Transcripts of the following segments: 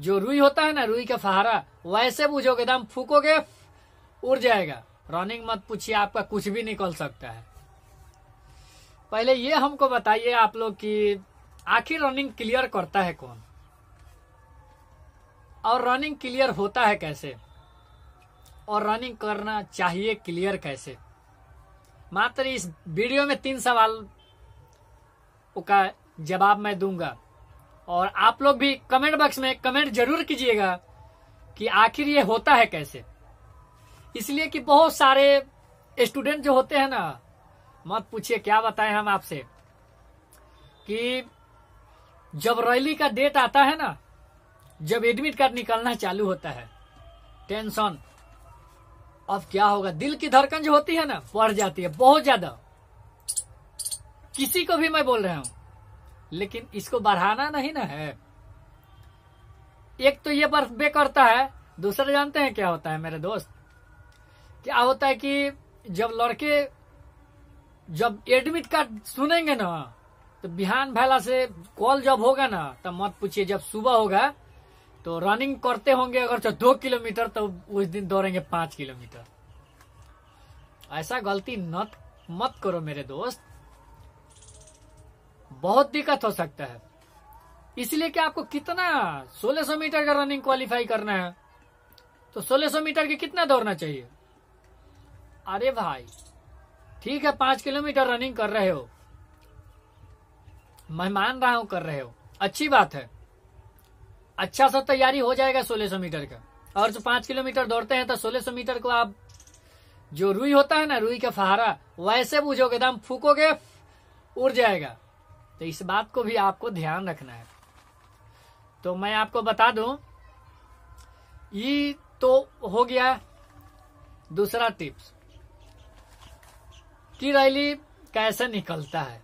जो रुई होता है ना रुई का फहारा वैसे बुझोगे दम फूकोगे उड़ जाएगा रनिंग मत पूछिए आपका कुछ भी निकल सकता है पहले ये हमको बताइए आप लोग कि आखिर रनिंग क्लियर करता है कौन और रनिंग क्लियर होता है कैसे और रनिंग करना चाहिए क्लियर कैसे मात्र इस वीडियो में तीन सवाल का जवाब मैं दूंगा और आप लोग भी कमेंट बॉक्स में कमेंट जरूर कीजिएगा कि आखिर ये होता है कैसे इसलिए कि बहुत सारे स्टूडेंट जो होते हैं ना मत पूछिए क्या बताएं हम आपसे कि जब रैली का डेट आता है ना जब एडमिट कार्ड निकलना चालू होता है टेंशन अब क्या होगा दिल की धड़कन जो होती है ना बढ़ जाती है बहुत ज्यादा किसी को भी मैं बोल रहा हूं लेकिन इसको बढ़ाना नहीं ना है एक तो ये बर्फ बे करता है दूसरा जानते हैं क्या होता है मेरे दोस्त क्या होता है कि जब लड़के जब एडमिट कार्ड सुनेंगे ना तो बिहान भैला से कॉल जब होगा ना तब मत पूछिए जब सुबह होगा तो रनिंग करते होंगे अगर जो तो दो किलोमीटर तो उस दिन दौड़ेंगे पांच किलोमीटर ऐसा गलती मत करो मेरे दोस्त बहुत दिक्कत हो सकता है इसलिए कि आपको कितना 1600 मीटर का रनिंग क्वालिफाई करना है तो 1600 मीटर के कितना दौड़ना चाहिए अरे भाई ठीक है पांच किलोमीटर रनिंग कर रहे हो मैं मान रहा हूं कर रहे हो अच्छी बात है अच्छा सा तैयारी हो जाएगा 1600 मीटर का और जो पांच किलोमीटर दौड़ते हैं तो 1600 मीटर को आप जो रुई होता है ना रुई का फहारा वैसे बुझोगे दम फूकोगे उड़ जाएगा तो इस बात को भी आपको ध्यान रखना है तो मैं आपको बता दूं ये तो हो गया दूसरा टिप्स कि रैली कैसे निकलता है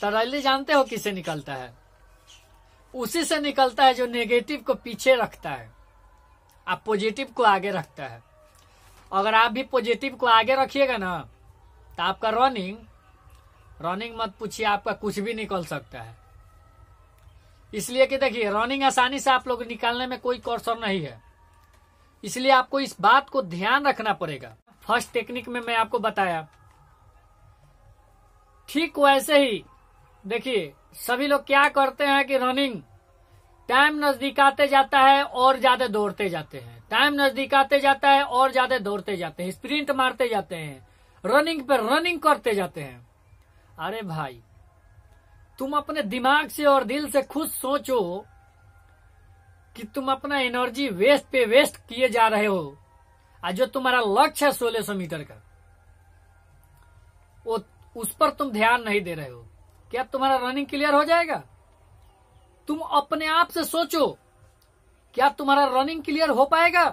तो रैली जानते हो किसे निकलता है उसी से निकलता है जो नेगेटिव को पीछे रखता है आप पॉजिटिव को आगे रखता है अगर आप भी पॉजिटिव को आगे रखिएगा ना तो आपका रनिंग रनिंग मत पूछिए आपका कुछ भी निकल सकता है इसलिए कि देखिए रनिंग आसानी से आप लोग निकालने में कोई कौशल नहीं है इसलिए आपको इस बात को ध्यान रखना पड़ेगा फर्स्ट टेक्निक में मैं आपको बताया ठीक वैसे ही देखिए सभी लोग क्या करते हैं कि रनिंग टाइम नजदीक आते जाता है और ज्यादा दौड़ते जाते हैं टाइम नजदीक आते जाता है और ज्यादा दौड़ते जाते हैं स्प्रिंट मारते जाते हैं रनिंग पर रनिंग करते जाते हैं अरे भाई तुम अपने दिमाग से और दिल से खुद सोचो कि तुम अपना एनर्जी वेस्ट पे वेस्ट किए जा रहे हो और जो तुम्हारा लक्ष्य है सोलह सौ मीटर का वो उस पर तुम ध्यान नहीं दे रहे हो क्या तुम्हारा रनिंग क्लियर हो जाएगा तुम अपने आप से सोचो क्या तुम्हारा रनिंग क्लियर हो पाएगा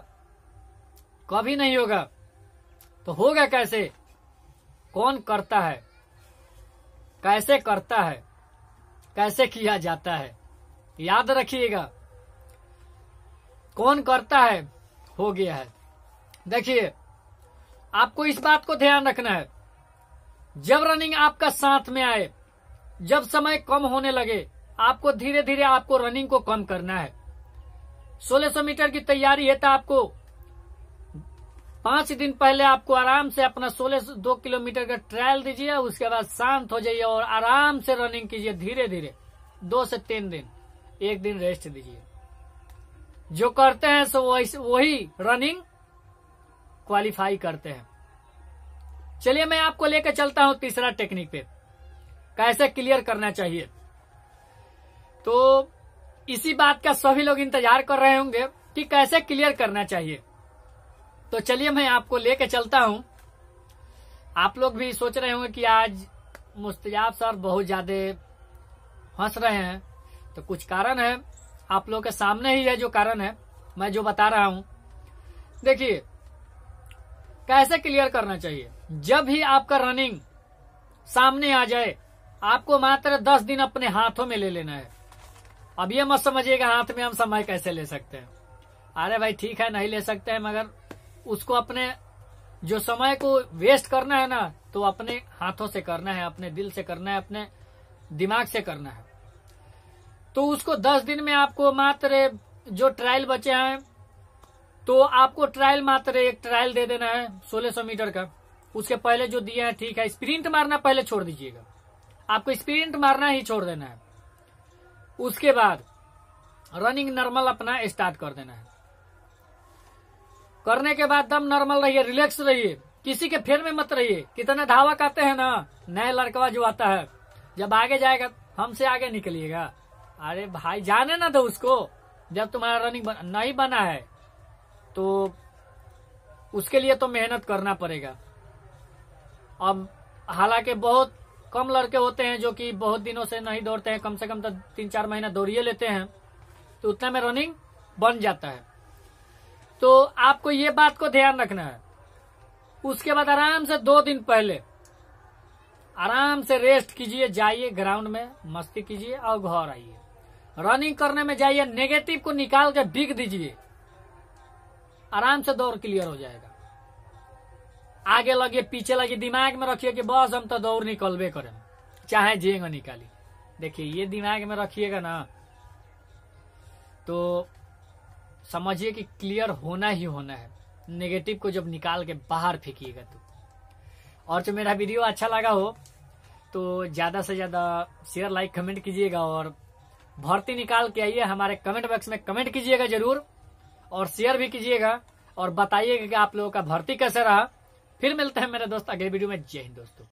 कभी नहीं होगा तो होगा कैसे कौन करता है कैसे करता है कैसे किया जाता है याद रखिएगा कौन करता है हो गया है देखिए आपको इस बात को ध्यान रखना है जब रनिंग आपका साथ में आए जब समय कम होने लगे आपको धीरे धीरे आपको रनिंग को कम करना है 1600 मीटर की तैयारी है तो आपको पांच दिन पहले आपको आराम से अपना सोलह दो किलोमीटर का ट्रायल दीजिए उसके बाद शांत हो जाइए और आराम से रनिंग कीजिए धीरे धीरे दो से तीन दिन एक दिन रेस्ट दीजिए जो करते हैं सो वही रनिंग क्वालिफाई करते हैं चलिए मैं आपको लेकर चलता हूं तीसरा टेक्निक पे कैसे क्लियर करना चाहिए तो इसी बात का सभी लोग इंतजार कर रहे होंगे कि कैसे क्लियर करना चाहिए तो चलिए मैं आपको लेके चलता हूँ आप लोग भी सोच रहे होंगे कि आज मुस्तजाब सर बहुत ज्यादा हंस रहे हैं तो कुछ कारण है आप लोग के सामने ही है जो कारण है मैं जो बता रहा हूं देखिए कैसे क्लियर करना चाहिए जब भी आपका रनिंग सामने आ जाए आपको मात्र दस दिन अपने हाथों में ले लेना है अब ये मत समझिएगा हाथ में हम समय कैसे ले सकते हैं अरे भाई ठीक है नहीं ले सकते हैं मगर उसको अपने जो समय को वेस्ट करना है ना तो अपने हाथों से करना है अपने दिल से करना है अपने दिमाग से करना है तो उसको दस दिन में आपको मात्र जो ट्रायल बचे हैं तो आपको ट्रायल मात्र एक ट्रायल दे देना है 1600 मीटर का उसके पहले जो दिया है ठीक है स्प्रिंट मारना पहले छोड़ दीजिएगा आपको स्प्रिंट मारना ही छोड़ देना है उसके बाद रनिंग नॉर्मल अपना स्टार्ट कर देना है करने के बाद दम नॉर्मल रहिए रिलैक्स रहिए किसी के फेर में मत रहिए कितने धावा करते हैं ना नए लड़कवा जो आता है जब आगे जाएगा हमसे आगे निकलिएगा अरे भाई जाने ना दो उसको जब तुम्हारा रनिंग नहीं बना है तो उसके लिए तो मेहनत करना पड़ेगा अब हालांकि बहुत कम लड़के होते हैं जो कि बहुत दिनों से नहीं दौड़ते हैं कम से कम तो तीन चार महीना दौड़िए लेते हैं तो उतने में रनिंग बन जाता है तो आपको ये बात को ध्यान रखना है उसके बाद आराम से दो दिन पहले आराम से रेस्ट कीजिए जाइए ग्राउंड में मस्ती कीजिए और घर आइए रनिंग करने में जाइए नेगेटिव को निकाल के बिक दीजिए आराम से दौड़ क्लियर हो जाएगा आगे लगे पीछे लगे दिमाग में रखिए कि बस हम तो दौड़ निकलबे करें चाहे जेंगे निकाली देखिए ये दिमाग में रखिएगा ना तो समझिए कि क्लियर होना ही होना है नेगेटिव को जब निकाल के बाहर फेंकिएगा तो और जो मेरा वीडियो अच्छा लगा हो तो ज़्यादा से ज़्यादा शेयर लाइक कमेंट कीजिएगा और भर्ती निकाल के आइए हमारे कमेंट बॉक्स में कमेंट कीजिएगा जरूर और शेयर भी कीजिएगा और बताइएगा कि आप लोगों का भर्ती कैसे रहा फिर मिलते हैं मेरे दोस्त अगले वीडियो में जय हिंद दोस्तों